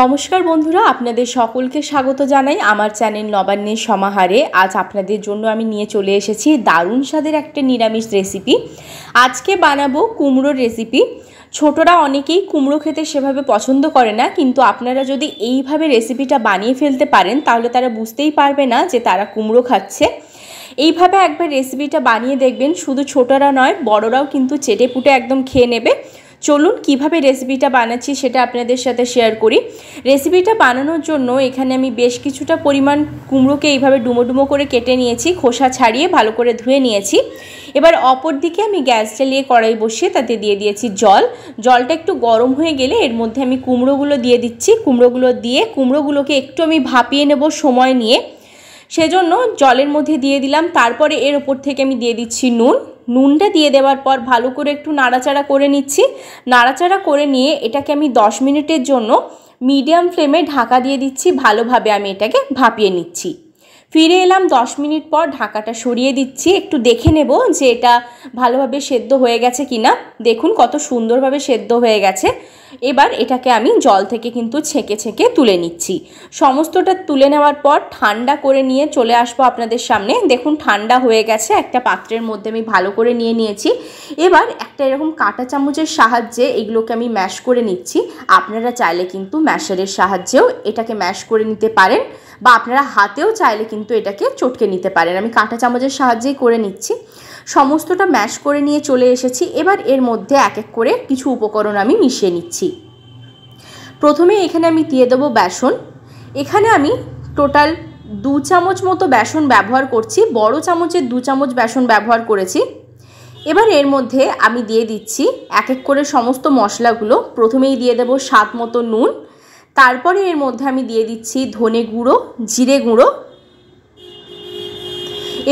নমস্কার বন্ধুরা আপনাদের সকলকে স্বাগত জানাই আমার চ্যানেল নবান্নের সমাহারে আজ আপনাদের জন্য আমি নিয়ে চলে এসেছি দারুণ স্বাদের একটা নিরামিষ রেসিপি আজকে বানাবো কুমড়োর রেসিপি ছোটরা অনেকেই কুমড়ো খেতে সেভাবে পছন্দ করে না কিন্তু আপনারা যদি এইভাবে রেসিপিটা বানিয়ে ফেলতে পারেন তাহলে তারা বুঝতেই পারবে না যে তারা কুমড়ো খাচ্ছে এইভাবে একবার রেসিপিটা বানিয়ে দেখবেন শুধু ছোটরা নয় বড়রাও কিন্তু চেটেপুটে একদম খেয়ে নেবে চলুন কিভাবে রেসিপিটা বানাচ্ছি সেটা আপনাদের সাথে শেয়ার করি রেসিপিটা বানানোর জন্য এখানে আমি বেশ কিছুটা পরিমাণ কুমড়োকে এইভাবে ডুমো ডুমো করে কেটে নিয়েছি খোসা ছাড়িয়ে ভালো করে ধুয়ে নিয়েছি এবার অপর দিকে আমি গ্যাস চালিয়ে কড়াই বসিয়ে তাতে দিয়ে দিয়েছি জল জলটা একটু গরম হয়ে গেলে এর মধ্যে আমি কুমড়োগুলো দিয়ে দিচ্ছি কুমড়োগুলো দিয়ে কুমড়োগুলোকে একটু আমি ভাপিয়ে নেব সময় নিয়ে সেজন্য জলের মধ্যে দিয়ে দিলাম তারপরে এর ওপর থেকে আমি দিয়ে দিচ্ছি নুন নুনটা দিয়ে দেওয়ার পর ভালো করে একটু নাড়াচাড়া করে নিচ্ছি নাড়াচাড়া করে নিয়ে এটাকে আমি দশ মিনিটের জন্য মিডিয়াম ফ্লেমে ঢাকা দিয়ে দিচ্ছি ভালোভাবে আমি এটাকে ভাপিয়ে নিচ্ছি ফিরে এলাম দশ মিনিট পর ঢাকাটা সরিয়ে দিচ্ছি একটু দেখে নেব যে এটা ভালোভাবে সেদ্ধ হয়ে গেছে কি না দেখুন কত সুন্দরভাবে সেদ্ধ হয়ে গেছে এবার এটাকে আমি জল থেকে কিন্তু ছেঁকে ছেঁকে তুলে নিচ্ছি সমস্তটা তুলে নেওয়ার পর ঠান্ডা করে নিয়ে চলে আসবো আপনাদের সামনে দেখুন ঠান্ডা হয়ে গেছে একটা পাত্রের মধ্যে আমি ভালো করে নিয়ে নিয়েছি এবার একটা এরকম কাঁটা চামচের সাহায্যে এগুলোকে আমি ম্যাশ করে নিচ্ছি আপনারা চাইলে কিন্তু ম্যাশারের সাহায্যেও এটাকে ম্যাশ করে নিতে পারেন বা আপনারা হাতেও চাইলে কিন্তু কিন্তু এটাকে চটকে নিতে পারেন আমি কাঁটা চামচের সাহায্যেই করে নিচ্ছি সমস্তটা ম্যাশ করে নিয়ে চলে এসেছি এবার এর মধ্যে এক এক করে কিছু উপকরণ আমি মিশিয়ে নিচ্ছি প্রথমে এখানে আমি দিয়ে দেবো বেসন এখানে আমি টোটাল দু চামচ মতো বেসন ব্যবহার করছি বড় চামচের দু চামচ বেসন ব্যবহার করেছি এবার এর মধ্যে আমি দিয়ে দিচ্ছি এক এক করে সমস্ত মশলাগুলো প্রথমেই দিয়ে দেব স্বাদ মতো নুন তারপরে এর মধ্যে আমি দিয়ে দিচ্ছি ধনে গুঁড়ো জিরে গুঁড়ো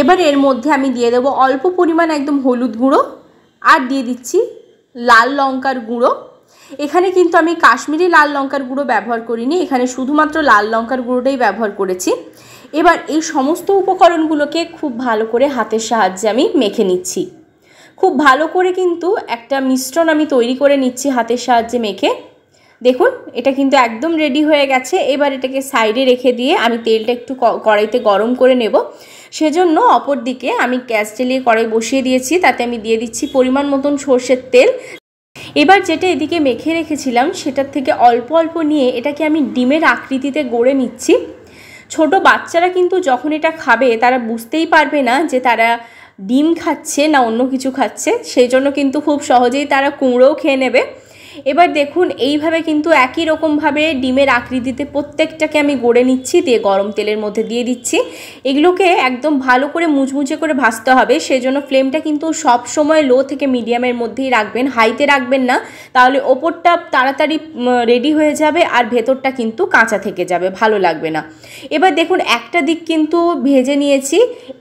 এবার এর মধ্যে আমি দিয়ে দেবো অল্প পরিমাণ একদম হলুদ গুঁড়ো আর দিয়ে দিচ্ছি লাল লঙ্কার গুঁড়ো এখানে কিন্তু আমি কাশ্মীরি লাল লঙ্কার গুঁড়ো ব্যবহার করিনি এখানে শুধুমাত্র লাল লঙ্কার গুঁড়োটাই ব্যবহার করেছি এবার এই সমস্ত উপকরণগুলোকে খুব ভালো করে হাতের সাহায্যে আমি মেখে নিচ্ছি খুব ভালো করে কিন্তু একটা মিশ্রণ আমি তৈরি করে নিচ্ছি হাতের সাহায্যে মেখে দেখুন এটা কিন্তু একদম রেডি হয়ে গেছে এবার এটাকে সাইডে রেখে দিয়ে আমি তেলটা একটু কড়াইতে গরম করে নেব সেজন্য অপর দিকে আমি গ্যাস জ্বালিয়ে কড়াই বসিয়ে দিয়েছি তাতে আমি দিয়ে দিচ্ছি পরিমাণ মতন সর্ষের তেল এবার যেটা এদিকে মেখে রেখেছিলাম সেটার থেকে অল্প অল্প নিয়ে এটাকে আমি ডিমের আকৃতিতে গড়ে নিচ্ছি ছোট বাচ্চারা কিন্তু যখন এটা খাবে তারা বুঝতেই পারবে না যে তারা ডিম খাচ্ছে না অন্য কিছু খাচ্ছে সেই জন্য কিন্তু খুব সহজেই তারা কুমড়োও খেয়ে নেবে এবার দেখুন এইভাবে কিন্তু একই রকমভাবে ডিমের আকৃতিতে প্রত্যেকটাকে আমি গড়ে নিচ্ছি দিয়ে গরম তেলের মধ্যে দিয়ে দিচ্ছি এগুলোকে একদম ভালো করে মুচমুচে করে ভাজতে হবে সেজন্য ফ্লেমটা কিন্তু সব সময় লো থেকে মিডিয়ামের মধ্যেই রাখবেন হাইতে রাখবেন না তাহলে ওপরটা তাড়াতাড়ি রেডি হয়ে যাবে আর ভেতরটা কিন্তু কাঁচা থেকে যাবে ভালো লাগবে না এবার দেখুন একটা দিক কিন্তু ভেজে নিয়েছি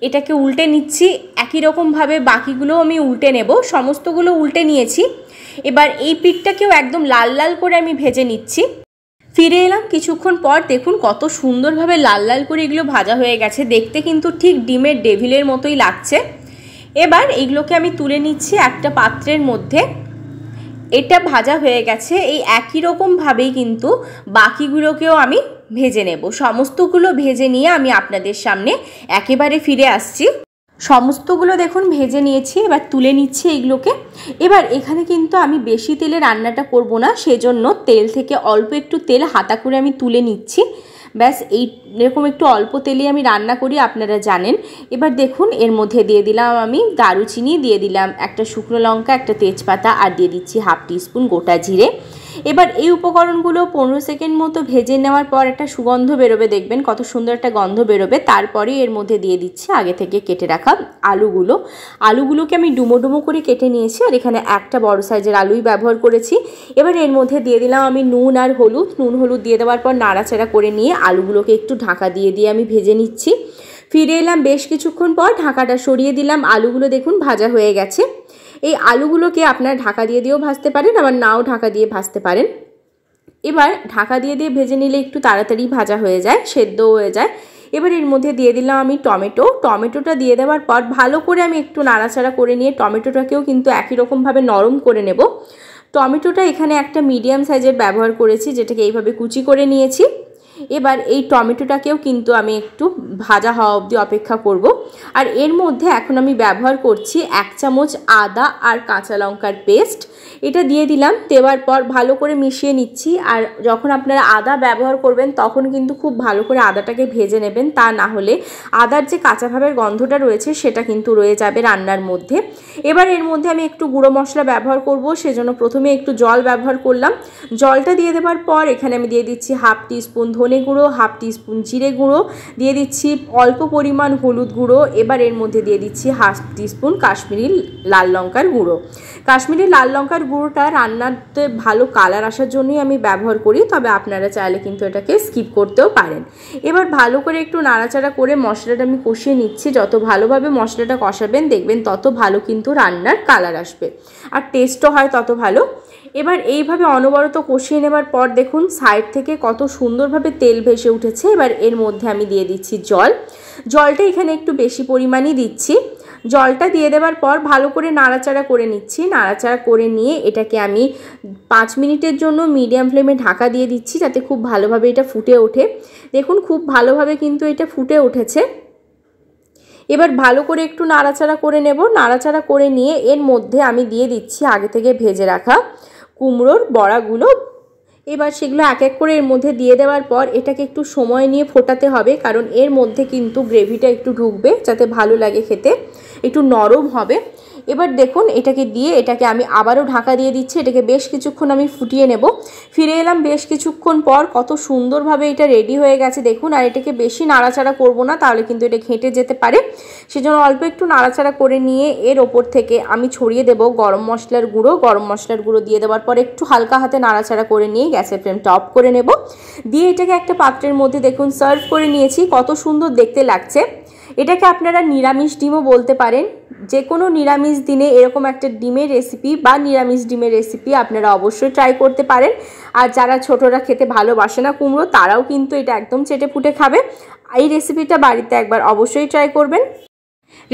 এটাকে উল্টে নিচ্ছি একই রকমভাবে বাকিগুলো আমি উল্টে নেব সমস্তগুলো উল্টে নিয়েছি এবার এই পিঠটাকেও একদম লাল লাল করে আমি ভেজে নিচ্ছি ফিরে এলাম কিছুক্ষণ পর দেখুন কত সুন্দরভাবে লাল লাল করে এগুলো ভাজা হয়ে গেছে দেখতে কিন্তু ঠিক ডিমের ডেভিলের মতোই লাগছে এবার এগুলোকে আমি তুলে নিচ্ছি একটা পাত্রের মধ্যে এটা ভাজা হয়ে গেছে এই একই রকমভাবেই কিন্তু বাকিগুলোকেও আমি ভেজে নেব সমস্তগুলো ভেজে নিয়ে আমি আপনাদের সামনে একেবারে ফিরে আসছি সমস্তগুলো দেখুন ভেজে নিয়েছি এবার তুলে নিচ্ছি এইগুলোকে এবার এখানে কিন্তু আমি বেশি তেলে রান্নাটা করব না সেজন্য তেল থেকে অল্প একটু তেল হাতা করে আমি তুলে নিচ্ছি ব্যাস এই এরকম একটু অল্প তেলে আমি রান্না করি আপনারা জানেন এবার দেখুন এর মধ্যে দিয়ে দিলাম আমি দারুচিনি দিয়ে দিলাম একটা শুকনো লঙ্কা একটা তেজপাতা আর দিয়ে দিচ্ছি হাফ টিস্পুন গোটা জিরে এবার এই উপকরণগুলো পনেরো সেকেন্ড মতো ভেজে নেওয়ার পর একটা সুগন্ধ বেরোবে দেখবেন কত সুন্দর একটা গন্ধ বেরোবে তারপরে এর মধ্যে দিয়ে দিচ্ছি আগে থেকে কেটে রাখা আলুগুলো আলুগুলোকে আমি ডুমো ডুমো করে কেটে নিয়েছি আর এখানে একটা বড় সাইজের আলুই ব্যবহার করেছি এবার এর মধ্যে দিয়ে দিলাম আমি নুন আর হলুদ নুন হলুদ দিয়ে দেওয়ার পর নাড়াচাড়া করে নিয়ে আলুগুলোকে একটু ঢাকা দিয়ে দিয়ে আমি ভেজে নিচ্ছি ফিরে এলাম বেশ কিছুক্ষণ পর ঢাকাটা সরিয়ে দিলাম আলুগুলো দেখুন ভাজা হয়ে গেছে এই আলুগুলোকে আপনারা ঢাকা দিয়ে দিয়েও ভাজতে পারেন আবার নাও ঢাকা দিয়ে ভাজতে পারেন এবার ঢাকা দিয়ে দিয়ে ভেজে নিলে একটু তাড়াতাড়ি ভাজা হয়ে যায় সেদ্ধও হয়ে যায় এবার এর মধ্যে দিয়ে দিলাম আমি টমেটো টমেটোটা দিয়ে দেওয়ার পর ভালো করে আমি একটু নাড়াচাড়া করে নিয়ে টমেটোটাকেও কিন্তু একই রকমভাবে নরম করে নেব টমেটোটা এখানে একটা মিডিয়াম সাইজের ব্যবহার করেছি যেটাকে এইভাবে কুচি করে নিয়েছি এবার এই টমেটোটাকেও কিন্তু আমি একটু ভাজা হওয়া অবধি অপেক্ষা করব। আর এর মধ্যে এখন আমি ব্যবহার করছি এক চামচ আদা আর কাঁচা লঙ্কার পেস্ট এটা দিয়ে দিলাম দেওয়ার পর ভালো করে মিশিয়ে নিচ্ছি আর যখন আপনারা আদা ব্যবহার করবেন তখন কিন্তু খুব ভালো করে আদাটাকে ভেজে নেবেন তা না হলে আদার যে কাঁচাভাবের গন্ধটা রয়েছে সেটা কিন্তু রয়ে যাবে রান্নার মধ্যে এবার এর মধ্যে আমি একটু গুঁড়ো মশলা ব্যবহার করব সেজন্য প্রথমে একটু জল ব্যবহার করলাম জলটা দিয়ে দেওয়ার পর এখানে আমি দিয়ে দিচ্ছি হাফ টিস্পুন ধনে ধনে গুঁড়ো হাফ টিস্পুন জিরে গুঁড়ো দিয়ে দিচ্ছি অল্প পরিমাণ হলুদ গুঁড়ো এবার এর মধ্যে দিয়ে দিচ্ছি হাফ স্পুন কাশ্মীরি লাল লঙ্কার গুঁড়ো কাশ্মীরি লাল লঙ্কার গুঁড়োটা রান্নাতে ভালো কালার আসার জন্যই আমি ব্যবহার করি তবে আপনারা চাইলে কিন্তু এটাকে স্কিপ করতেও পারেন এবার ভালো করে একটু নাড়াচাড়া করে মশলাটা আমি কষিয়ে নিচ্ছি যত ভালোভাবে মশলাটা কষাবেন দেখবেন তত ভালো কিন্তু রান্নার কালার আসবে আর টেস্টও হয় তত ভালো এবার এইভাবে অনবরত কষিয়ে নেবার পর দেখুন সাইড থেকে কত সুন্দরভাবে তেল ভেসে উঠেছে এবার এর মধ্যে আমি দিয়ে দিচ্ছি জল জলটা এখানে একটু বেশি পরিমাণই দিচ্ছি জলটা দিয়ে দেওয়ার পর ভালো করে নাড়াচাড়া করে নিচ্ছি নাড়াচাড়া করে নিয়ে এটাকে আমি পাঁচ মিনিটের জন্য মিডিয়াম ফ্লেমে ঢাকা দিয়ে দিচ্ছি যাতে খুব ভালোভাবে এটা ফুটে ওঠে দেখুন খুব ভালোভাবে কিন্তু এটা ফুটে উঠেছে এবার ভালো করে একটু নাড়াচাড়া করে নেব নাড়াচাড়া করে নিয়ে এর মধ্যে আমি দিয়ে দিচ্ছি আগে থেকে ভেজে রাখা কুমড়োর বড়াগুলো এবার সেগুলো এক এক করে এর মধ্যে দিয়ে দেওয়ার পর এটাকে একটু সময় নিয়ে ফোটাতে হবে কারণ এর মধ্যে কিন্তু গ্রেভিটা একটু ঢুকবে যাতে ভালো লাগে খেতে একটু নরম হবে এবার দেখুন এটাকে দিয়ে এটাকে আমি আবারও ঢাকা দিয়ে দিচ্ছি এটাকে বেশ কিছুক্ষণ আমি ফুটিয়ে নেব ফিরে এলাম বেশ কিছুক্ষণ পর কত সুন্দরভাবে এটা রেডি হয়ে গেছে দেখুন আর এটাকে বেশি নাড়াচাড়া করব না তাহলে কিন্তু এটা ঘেঁটে যেতে পারে সেজন্য অল্প একটু নাড়াচাড়া করে নিয়ে এর ওপর থেকে আমি ছড়িয়ে দেব গরম মশলার গুঁড়ো গরম মশলার গুঁড়ো দিয়ে দেওয়ার পর একটু হালকা হাতে নাড়াচাড়া করে নিয়ে গ্যাসের ফ্লেম টপ করে নেব দিয়ে এটাকে একটা পাত্রের মধ্যে দেখুন সার্ভ করে নিয়েছি কত সুন্দর দেখতে লাগছে এটাকে আপনারা নিরামিষ ডিমও বলতে পারেন যে কোনো নিরামিষ দিনে এরকম একটা ডিমের রেসিপি বা নিরামিষ ডিমের রেসিপি আপনারা অবশ্যই ট্রাই করতে পারেন আর যারা ছোটরা খেতে ভালোবাসে না কুমড়ো তারাও কিন্তু এটা একদম চেটে ফুটে খাবে এই রেসিপিটা বাড়িতে একবার অবশ্যই ট্রাই করবেন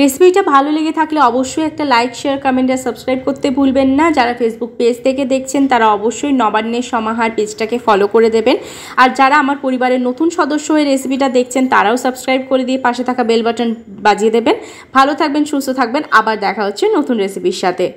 রেসিপিটা ভালো লেগে থাকলে অবশ্যই একটা লাইক শেয়ার কমেন্ট আর সাবস্ক্রাইব করতে ভুলবেন না যারা ফেসবুক পেজ থেকে দেখছেন তারা অবশ্যই নবান্নের সমাহার পেজটাকে ফলো করে দেবেন আর যারা আমার পরিবারের নতুন সদস্য হয়ে রেসিপিটা দেখছেন তারাও সাবস্ক্রাইব করে দিয়ে পাশে থাকা বেল বাটন বাজিয়ে দেবেন ভালো থাকবেন সুস্থ থাকবেন আবার দেখা হচ্ছে নতুন রেসিপির সাথে